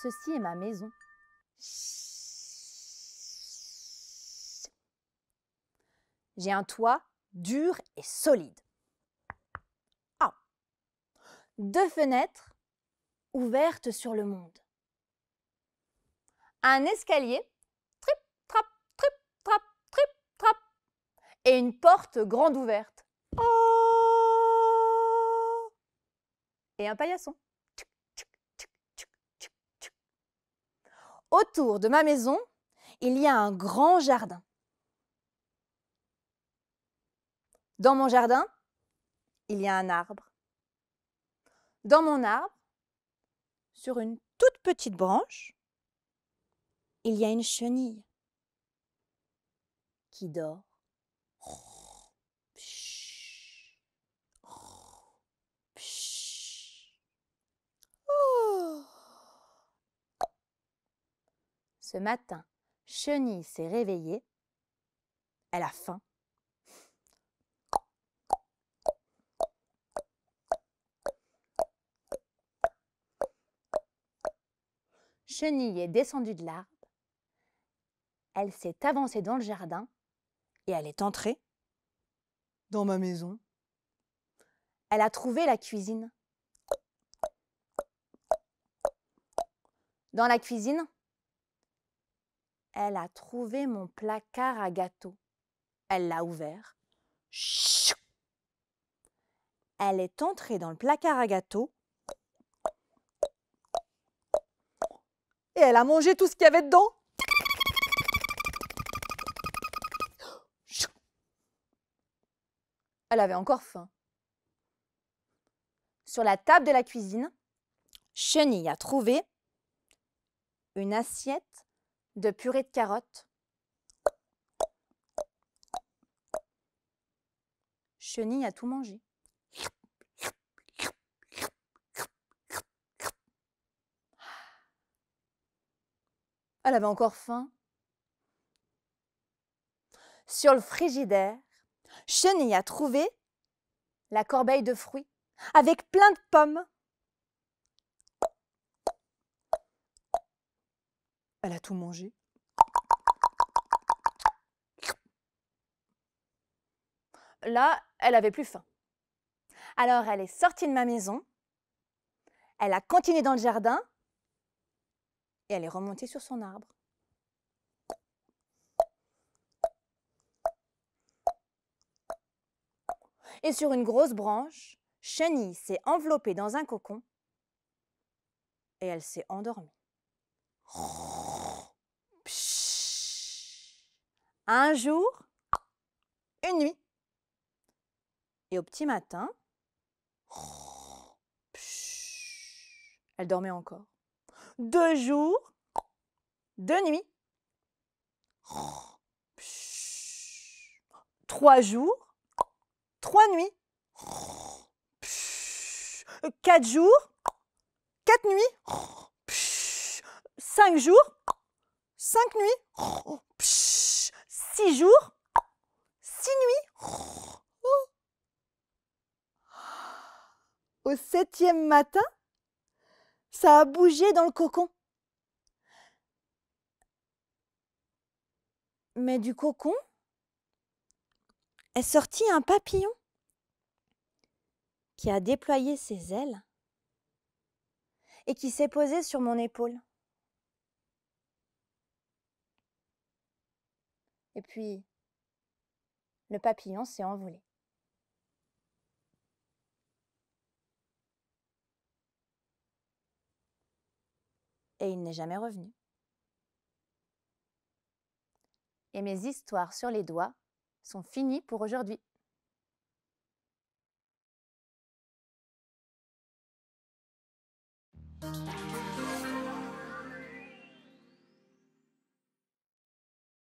Ceci est ma maison. J'ai un toit dur et solide. Ah. Deux fenêtres ouvertes sur le monde. Un escalier, trip, et une porte grande ouverte. et un paillasson. Autour de ma maison, il y a un grand jardin. Dans mon jardin, il y a un arbre. Dans mon arbre, sur une toute petite branche, il y a une chenille qui dort. Ce matin, Chenille s'est réveillée. Elle a faim. Chenille est descendue de l'arbre. Elle s'est avancée dans le jardin et elle est entrée dans ma maison. Elle a trouvé la cuisine. Dans la cuisine, elle a trouvé mon placard à gâteaux. Elle l'a ouvert. elle est entrée dans le placard à gâteaux et elle a mangé tout ce qu'il y avait dedans. Elle avait encore faim. Sur la table de la cuisine, Chenille a trouvé une assiette de purée de carottes, Chenille a tout mangé. Ah, elle avait encore faim. Sur le frigidaire, Chenille a trouvé la corbeille de fruits avec plein de pommes. Elle a tout mangé. Là, elle avait plus faim. Alors elle est sortie de ma maison, elle a continué dans le jardin et elle est remontée sur son arbre. Et sur une grosse branche, Chenille s'est enveloppée dans un cocon et elle s'est endormie. Un jour, une nuit. Et au petit matin, elle dormait encore. Deux jours, deux nuits. Trois jours, trois nuits. Quatre jours, quatre nuits. Cinq jours, cinq nuits six jours, six nuits. Oh, oh. Au septième matin, ça a bougé dans le cocon. Mais du cocon est sorti un papillon qui a déployé ses ailes et qui s'est posé sur mon épaule. Et puis, le papillon s'est envolé. Et il n'est jamais revenu. Et mes histoires sur les doigts sont finies pour aujourd'hui.